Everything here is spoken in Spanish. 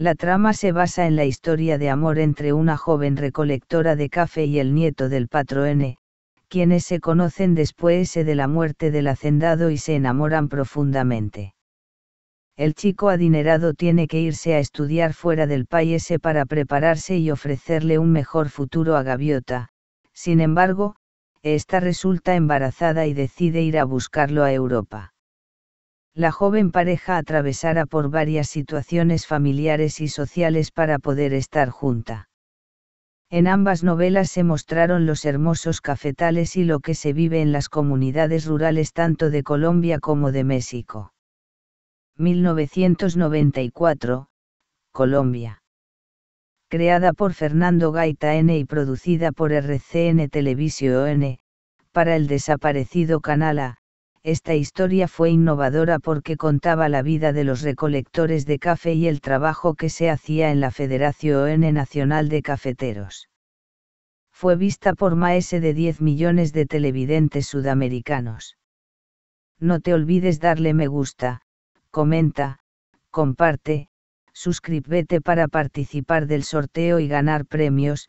La trama se basa en la historia de amor entre una joven recolectora de café y el nieto del patroene, quienes se conocen después de la muerte del hacendado y se enamoran profundamente. El chico adinerado tiene que irse a estudiar fuera del país para prepararse y ofrecerle un mejor futuro a Gaviota, sin embargo, esta resulta embarazada y decide ir a buscarlo a Europa la joven pareja atravesará por varias situaciones familiares y sociales para poder estar junta. En ambas novelas se mostraron los hermosos cafetales y lo que se vive en las comunidades rurales tanto de Colombia como de México. 1994, Colombia. Creada por Fernando Gaita N y producida por RCN Televisión, N, para el desaparecido Canal A, esta historia fue innovadora porque contaba la vida de los recolectores de café y el trabajo que se hacía en la Federación Nacional de Cafeteros. Fue vista por más de 10 millones de televidentes sudamericanos. No te olvides darle me gusta, comenta, comparte, suscríbete para participar del sorteo y ganar premios,